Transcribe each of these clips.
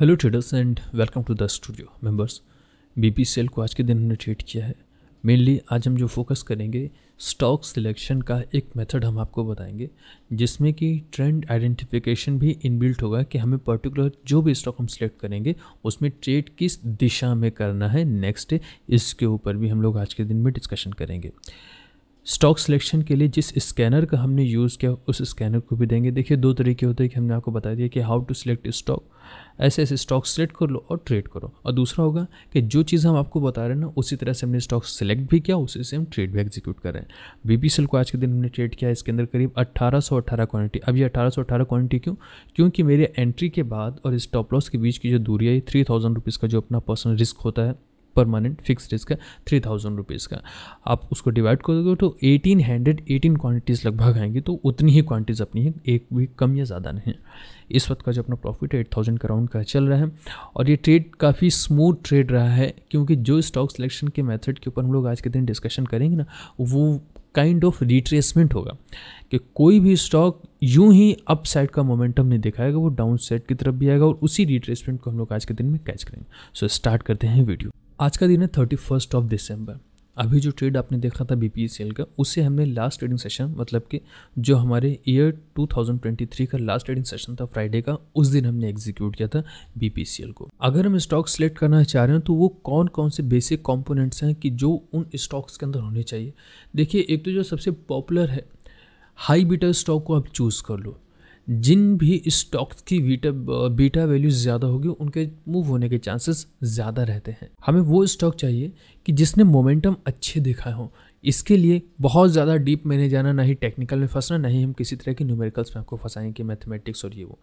hello traders and welcome to the studio members BPCL को आज के दिन हमने ट्रेड किया है मेनली आज हम जो फोकस करेंगे स्टॉक सिलेक्शन का एक मेथड हम आपको बताएंगे जिसमें कि ट्रेंड आइडेंटिफिकेशन भी इनबिल्ट होगा कि हमें पर्टिकुलर जो भी स्टॉक हम सिलेक्ट करेंगे उसमें ट्रेड किस दिशा में करना है नेक्स्ट इसके ऊपर भी हम लोग आज के दिन में डिस्कशन करेंगे स्टॉक सिलेक्शन के लिए जिस स्कैनर का हमने यूज़ किया उस स्कैनर को भी देंगे देखिए दो तरीके होते हैं कि हमने आपको बता दिया कि हाउ टू सिलेक्ट स्टॉक ऐसे ऐसे स्टॉक सेलेक्ट कर लो और ट्रेड करो और दूसरा होगा कि जो चीज़ हम आपको बता रहे हैं ना उसी तरह से हमने स्टॉक सेलेक्ट भी किया उसी से हम ट्रेड भी एग्जीक्यूट कर रहे हैं बी पी को आज के दिन हमने ट्रेड किया इसके अंदर करीब अट्ठारह सौ अट्ठारह क्वानिटी अब ये अट्ठारह सौ अट्ठारह क्वानिटी क्यों क्योंकि मेरे एंट्री के बाद और इस लॉस के बीच की जो दूरी है थ्री थाउजेंड रुपीज़ का जो अपना पर्सनल रिस्क होता है परमानेंट फिक्स का थ्री थाउजेंड रुपीज़ का आप उसको डिवाइड कर दोगे तो एटीन हंड्रेड एटीन क्वान्टिटीज़ लगभग आएंगी तो उतनी ही क्वान्टिटीज़ अपनी है एक भी कम या ज़्यादा नहीं इस वक्त का जो अपना प्रॉफिट है एट थाउजेंड कराउंड का चल रहा है और ये ट्रेड काफ़ी स्मूथ ट्रेड रहा है क्योंकि जो स्टॉक सिलेक्शन के मेथड के ऊपर हम लोग आज के दिन डिस्कशन करेंगे ना वो काइंड ऑफ रिट्रेसमेंट होगा कि कोई भी स्टॉक यूं ही अप साइड का मोमेंटम नहीं दिखाएगा वो डाउन साइड की तरफ भी आएगा और उसी रिट्रेसमेंट को हम लोग आज के दिन में कैच करेंगे सो so, स्टार्ट करते हैं वीडियो आज का दिन है थर्टी फर्स्ट ऑफ दिसंबर अभी जो ट्रेड आपने देखा था बी पी e का उससे हमने लास्ट ट्रेडिंग सेशन मतलब कि जो हमारे ईयर 2023 का लास्ट ट्रेडिंग सेशन था फ्राइडे का उस दिन हमने एग्जीक्यूट किया था बी e को अगर हम स्टॉक सेलेक्ट करना चाह रहे हैं तो वो कौन कौन से बेसिक कॉम्पोनेंट्स हैं कि जो उन स्टॉक्स के अंदर होने चाहिए देखिए एक तो जो सबसे पॉपुलर है हाई बीटर स्टॉक को आप चूज़ कर लो जिन भी स्टॉक्स की बीटा बीटा वैल्यू ज़्यादा होगी उनके मूव होने के चांसेस ज़्यादा रहते हैं हमें वो स्टॉक चाहिए कि जिसने मोमेंटम अच्छे दिखाए हों इसके लिए बहुत ज़्यादा डीप में नहीं जाना ना ही टेक्निकल में फंसना ना ही हम किसी तरह के न्यूमेरिकल्स में आपको फंसाएंगे कि मैथमेटिक्स और ये वो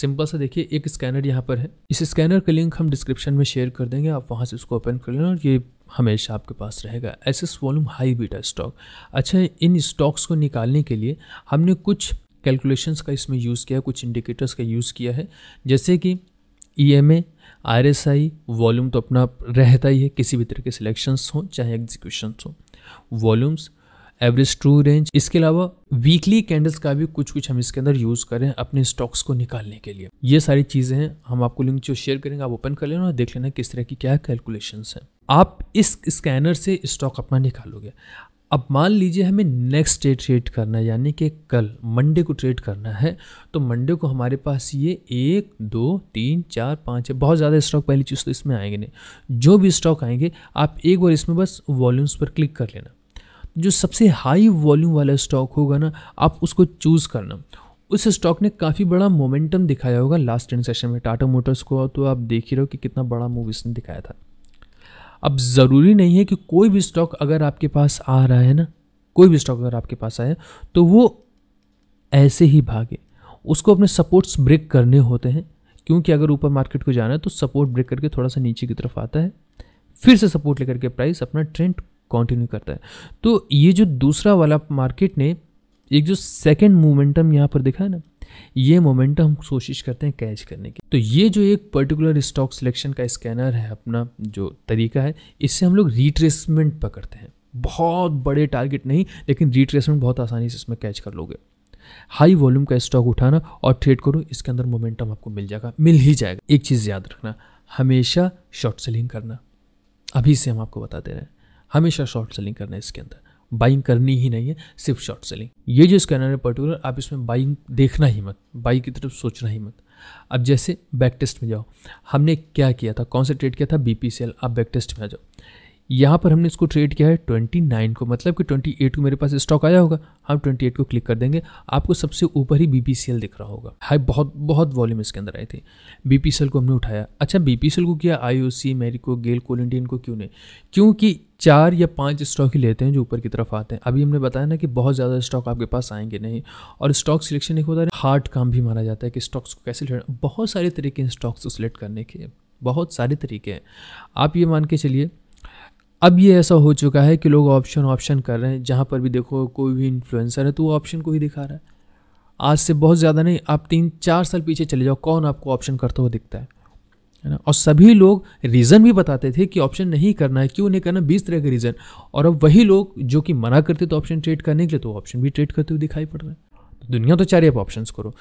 सिंपल सा देखिए एक स्कैनर यहाँ पर है इस स्कैनर का लिंक हम डिस्क्रिप्शन में शेयर कर देंगे आप वहाँ से इसको ओपन कर लेना और ये हमेशा आपके पास रहेगा S S volume high beta stock अच्छा इन स्टॉक्स को निकालने के लिए हमने कुछ कैलकुलेशंस का इसमें यूज़ किया है कुछ इंडिकेटर्स का यूज़ किया है जैसे कि E M A R S I volume तो अपना रहता ही है किसी भी तरह के सिलेक्शंस हों चाहे एग्जीक्यूशंस हों वॉल्यूम्स एवरेज ट्रू रेंज इसके अलावा वीकली कैंडल्स का भी कुछ कुछ हम इसके अंदर यूज़ करें अपने स्टॉक्स को निकालने के लिए ये सारी चीज़ें हैं हम आपको लिंक जो शेयर करेंगे आप ओपन कर लेना और देख लेना किस तरह की क्या कैलकुलेशंस हैं आप इस स्कैनर से स्टॉक अपना निकालोगे अब मान लीजिए हमें नेक्स्ट डे ट्रेड करना है यानी कि कल मंडे को ट्रेड करना है तो मंडे को हमारे पास ये एक दो तीन चार पाँच है बहुत ज़्यादा स्टॉक पहली चीज़ तो इसमें आएंगे नहीं जो भी स्टॉक आएंगे आप एक बार इसमें बस वॉल्यूम्स पर क्लिक कर लेना जो सबसे हाई वॉल्यूम वाला स्टॉक होगा ना आप उसको चूज़ करना उस स्टॉक ने काफ़ी बड़ा मोमेंटम दिखाया होगा लास्ट ट्रेन सेशन में टाटा मोटर्स को तो आप देख ही रहो कि कितना बड़ा मूव इसने दिखाया था अब ज़रूरी नहीं है कि कोई भी स्टॉक अगर आपके पास आ रहा है ना कोई भी स्टॉक अगर आपके पास आए तो वो ऐसे ही भागे उसको अपने सपोर्ट्स ब्रेक करने होते हैं क्योंकि अगर ऊपर मार्केट को जाना है तो सपोर्ट ब्रेक करके थोड़ा सा नीचे की तरफ आता है फिर से सपोर्ट लेकर के प्राइस अपना ट्रेंड कंटिन्यू करता है तो ये जो दूसरा वाला मार्केट ने एक जो सेकेंड मोमेंटम यहाँ पर देखा है ना ये मोमेंटम हम कोशिश करते हैं कैच करने की तो ये जो एक पर्टिकुलर स्टॉक सिलेक्शन का स्कैनर है अपना जो तरीका है इससे हम लोग रिट्रेसमेंट पकड़ते हैं बहुत बड़े टारगेट नहीं लेकिन रिट्रेसमेंट बहुत आसानी से इसमें कैच कर लोगे हाई वॉल्यूम का स्टॉक उठाना और ट्रेड करो इसके अंदर मोमेंटम आपको मिल जाएगा मिल ही जाएगा एक चीज़ याद रखना हमेशा शॉर्ट सेलिंग करना अभी से हम आपको बता दे रहे हैं हमेशा शॉर्ट सेलिंग करना है इसके अंदर बाइंग करनी ही नहीं है सिर्फ शॉर्ट सेलिंग ये जो स्कैनर है पर्टिकुलर आप इसमें बाइंग देखना ही मत बाई की तरफ सोचना ही मत अब जैसे बैक टेस्ट में जाओ हमने क्या किया था कौन सा ट्रेड किया था बी पी सी एल आप बैक टेस्ट में आ जाओ यहाँ पर हमने इसको ट्रेड किया है 29 को मतलब कि 28 को मेरे पास स्टॉक आया होगा हम 28 को क्लिक कर देंगे आपको सबसे ऊपर ही बी दिख रहा होगा हाई बहुत बहुत वॉल्यूम इसके अंदर आए थे बी को हमने उठाया अच्छा बी को किया आई ओ सी को गेल कोल इंडियन को क्यों नहीं क्योंकि चार या पांच स्टॉक ही लेते हैं जो ऊपर की तरफ आते हैं अभी हमने बताया ना कि बहुत ज़्यादा स्टॉक आपके पास आएंगे नहीं और स्टॉक सिलेक्शन एक होता है हार्ड काम भी माना जाता है कि स्टॉक्स को कैसे लेना बहुत सारे तरीके हैं स्टॉक्स को सिलेक्ट करने के बहुत सारे तरीके हैं आप ये मान के चलिए अब ये ऐसा हो चुका है कि लोग ऑप्शन ऑप्शन कर रहे हैं जहाँ पर भी देखो कोई भी इन्फ्लुएंसर है तो वो ऑप्शन को ही दिखा रहा है आज से बहुत ज़्यादा नहीं आप तीन चार साल पीछे चले जाओ कौन आपको ऑप्शन करता हुआ दिखता है है ना और सभी लोग रीज़न भी बताते थे कि ऑप्शन नहीं करना है क्यों नहीं करना बीस तरह के रीज़न और अब वही लोग जो कि मना करते थे ऑप्शन ट्रेड करने के लिए तो ऑप्शन भी ट्रेड करते हुए दिखाई पड़ रहे हैं तो दुनिया तो चाह रही है आप ऑप्शन करो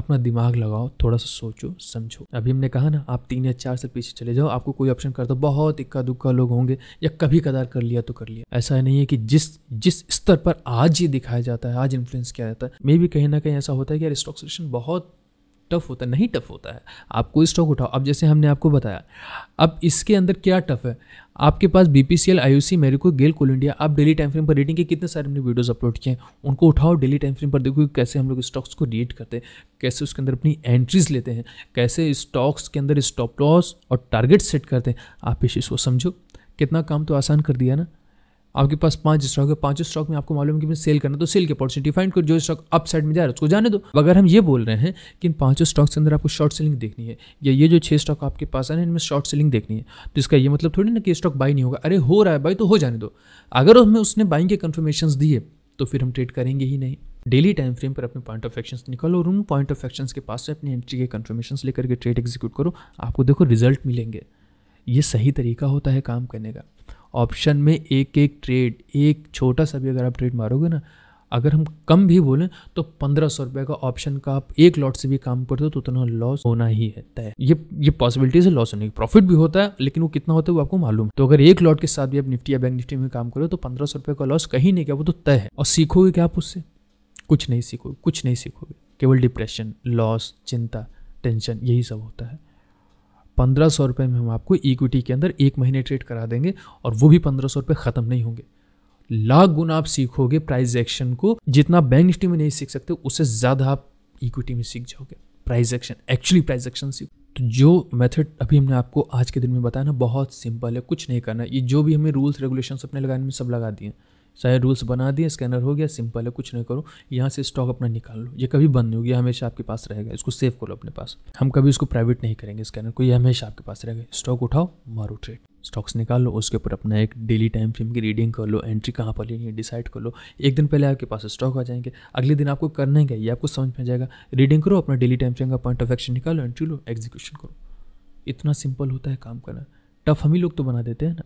अपना दिमाग लगाओ थोड़ा सा सोचो समझो अभी हमने कहा ना आप तीन या चार से पीछे चले जाओ आपको कोई ऑप्शन कर दो बहुत इक्का दुक्का लोग होंगे या कभी कदार कर लिया तो कर लिया ऐसा नहीं है कि जिस जिस स्तर पर आज ये दिखाया जाता है आज इन्फ्लुएंस किया जाता है मे भी कहीं ना कहीं ऐसा होता है कि यार स्टॉक सिलेक्शन बहुत टफ होता है नहीं टफ होता है आपको स्टॉक उठाओ अब जैसे हमने आपको बताया अब इसके अंदर क्या टफ है आपके पास B P C L I U C Marico GAIL Coal India आप डेली टाइम फ्रेम पर रेटिंग के कितने सारे हमने वीडियोस अपलोड किए हैं उनको उठाओ डेली टाइम फ्रेम पर देखो कैसे हम लोग स्टॉक्स को रेट करते हैं कैसे उसके अंदर अपनी एंट्रीज लेते हैं कैसे स्टॉक्स के अंदर स्टॉप लॉस और टारगेट सेट करते हैं आप इस चीज़ को समझो कितना काम तो आसान कर दिया ना आपके पास पांच स्टॉक है पांचों स्टॉक में आपको मालूम है कि मैं सेल करना तो सेल की अपॉर्चुनिटी फाइंड करो जो स्टॉक अप साइड में जा रहा है उसको जाने दो अगर हम ये बोल रहे हैं कि इन पांचों स्टॉक के अंदर आपको शॉर्ट सेलिंग देखनी है या ये जो छह स्टॉक आपके पास आने इनमें शॉर्ट सेलिंग देखनी है तो इसका ये मतलब थोड़ी ना कि स्टॉक बाई नहीं होगा अरे हो रहा है बाई तो हो जाने दो अगर हमें उसने बाइंग के कन्फर्मेशन दिए तो फिर हम ट्रेड करेंगे ही नहीं डेली टाइम फ्रेम पर अपने पॉइंट ऑफ एक्शन निकालो और उन पॉइंट ऑफ एक्शन के पास से अपनी एंट्री के कन्फर्मेशन लेकर के ट्रेड एग्जीक्यूट करो आपको देखो रिजल्ट मिलेंगे ये सही तरीका होता है काम करने का ऑप्शन में एक एक ट्रेड एक छोटा सा भी अगर आप ट्रेड मारोगे ना अगर हम कम भी बोलें तो पंद्रह सौ रुपये का ऑप्शन का आप एक लॉट से भी काम करते हो तो उतना लॉस होना ही है तय ये ये पॉसिबिलिटीज है लॉस होने की प्रॉफिट भी होता है लेकिन वो कितना होता है वो आपको मालूम है तो अगर एक लॉट के साथ भी आप निफ्टी या बैंक निफ्टी में काम करो तो पंद्रह सौ रुपये का लॉस कहीं नहीं क्या वो तो तय है और सीखोगे क्या आप उससे कुछ नहीं सीखोगे कुछ नहीं सीखोगे केवल डिप्रेशन लॉस चिंता टेंशन यही सब होता है पंद्रह सौ रुपये में हम आपको इक्विटी के अंदर एक महीने ट्रेड करा देंगे और वो भी पंद्रह सौ रुपये ख़त्म नहीं होंगे लाख गुना आप सीखोगे प्राइस एक्शन को जितना बैंक निफ्टी में नहीं सीख सकते उससे ज़्यादा आप इक्विटी में सीख जाओगे price action actually price action सीख तो जो मेथड अभी हमने आपको आज के दिन में बताया ना बहुत सिंपल है कुछ नहीं करना ये जो भी हमें रूल्स रेगुलेशन अपने लगाने में सब लगा दिए हैं सारे रूल्स बना दिए स्कैनर हो गया सिंपल है कुछ नहीं करो यहाँ से स्टॉक अपना निकाल लो ये कभी बंद नहीं होगी हमेशा आपके पास रहेगा इसको सेव करो अपने पास हम कभी इसको प्राइवेट नहीं करेंगे स्कैनर को ये हमेशा आपके पास रहेगा स्टॉक उठाओ मारो ट्रेड स्टॉक्स निकाल लो उसके ऊपर अपना एक डेली टाइम फ्रेम की रीडिंग कर लो एंट्री कहाँ पर लेनी है डिसाइड कर लो एक दिन पहले आपके पास स्टॉक आ जाएंगे अगले दिन आपको करने गए ये आपको समझ में जाएगा रीडिंग करो अपना डेली टाइम फ्रेम का पॉइंट ऑफ एक्शन निकालो एंट्री लो एग्जीक्यूशन करो इतना सिंपल होता है काम करना टफ हम ही लोग तो बना देते हैं ना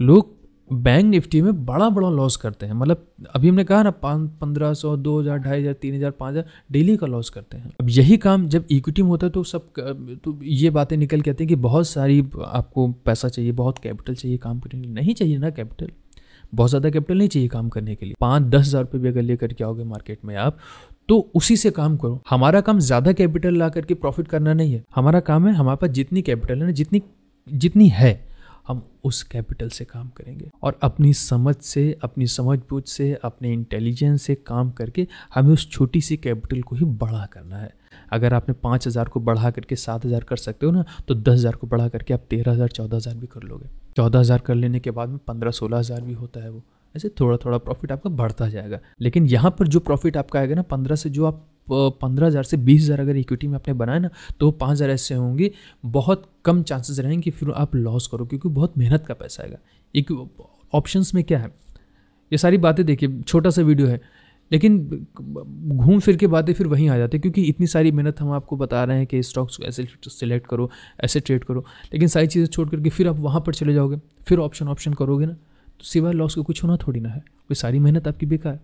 लोग बैंक निफ्टी में बड़ा बड़ा लॉस करते हैं मतलब अभी हमने कहा ना पाँच पंद्रह सौ दो हज़ार ढाई हज़ार तीन हज़ार पाँच हज़ार डेली का लॉस करते हैं अब यही काम जब इक्विटी में होता है तो सब तो ये बातें निकल के आती हैं कि बहुत सारी आपको पैसा चाहिए बहुत कैपिटल चाहिए काम करने के लिए नहीं चाहिए ना कैपिटल बहुत ज़्यादा कैपिटल नहीं चाहिए काम करने के लिए पाँच दस हज़ार रुपये भी अगर लेकर के आओगे मार्केट में आप तो उसी से काम करो हमारा काम ज़्यादा कैपिटल ला करके प्रॉफिट करना नहीं है हमारा काम है हमारे पास जितनी कैपिटल है ना जितनी जितनी है हम उस कैपिटल से काम करेंगे और अपनी समझ से अपनी समझबूझ से अपने इंटेलिजेंस से काम करके हमें उस छोटी सी कैपिटल को ही बढ़ा करना है अगर आपने पाँच हज़ार को बढ़ा करके सात हज़ार कर सकते हो ना तो दस हज़ार को बढ़ा करके आप तेरह हज़ार चौदह हज़ार भी कर लोगे चौदह हज़ार कर लेने के बाद में पंद्रह सोलह हज़ार भी होता है वो ऐसे थोड़ा थोड़ा प्रॉफिट आपका बढ़ता जाएगा लेकिन यहाँ पर जो प्रॉफिट आपका आएगा ना पंद्रह से जो आप पंद्रह हज़ार से बीस हज़ार अगर इक्विटी में आपने बनाया ना तो पाँच हज़ार ऐसे होंगे बहुत कम चांसेस रहेंगे कि फिर आप लॉस करो क्योंकि बहुत मेहनत का पैसा आएगा एक ऑप्शंस में क्या है ये सारी बातें देखिए छोटा सा वीडियो है लेकिन घूम फिर के बातें फिर वहीं आ जाती है क्योंकि इतनी सारी मेहनत हम आपको बता रहे हैं कि स्टॉक्स को ऐसे सिलेक्ट करो ऐसे ट्रेड करो लेकिन सारी चीज़ें छोड़ करके फिर आप वहाँ पर चले जाओगे फिर ऑप्शन ऑप्शन करोगे ना तो सिवाय लॉस का कुछ होना थोड़ी ना है वो सारी मेहनत आपकी बेकार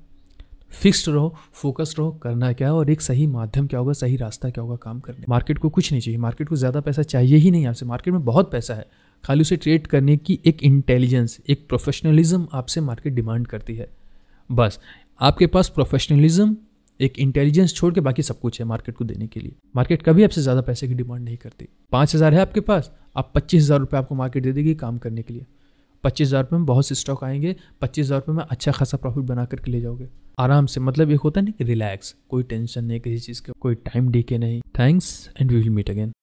फिक्स्ड रहो फोकस्ड रहो करना क्या है और एक सही माध्यम क्या होगा सही रास्ता क्या होगा काम करने मार्केट को कुछ नहीं चाहिए मार्केट को ज़्यादा पैसा चाहिए ही नहीं आपसे मार्केट में बहुत पैसा है खाली उसे ट्रेड करने की एक इंटेलिजेंस एक प्रोफेशनलिज्म आपसे मार्केट डिमांड करती है बस आपके पास प्रोफेशनलिज्म एक इंटेलिजेंस छोड़ के बाकी सब कुछ है मार्केट को देने के लिए मार्केट कभी आपसे ज़्यादा पैसे की डिमांड नहीं करती पाँच हज़ार है आपके पास आप पच्चीस हज़ार रुपये आपको मार्केट दे देगी काम करने के लिए पच्चीस हज़ार रुपये में बहुत से स्टॉक आएंगे पच्चीस हज़ार रुपये में अच्छा खासा प्रॉफिट बना करके ले जाओगे आराम से मतलब एक होता है ना कि रिलैक्स कोई टेंशन नहीं किसी चीज़ का कोई टाइम के नहीं thanks and we will meet again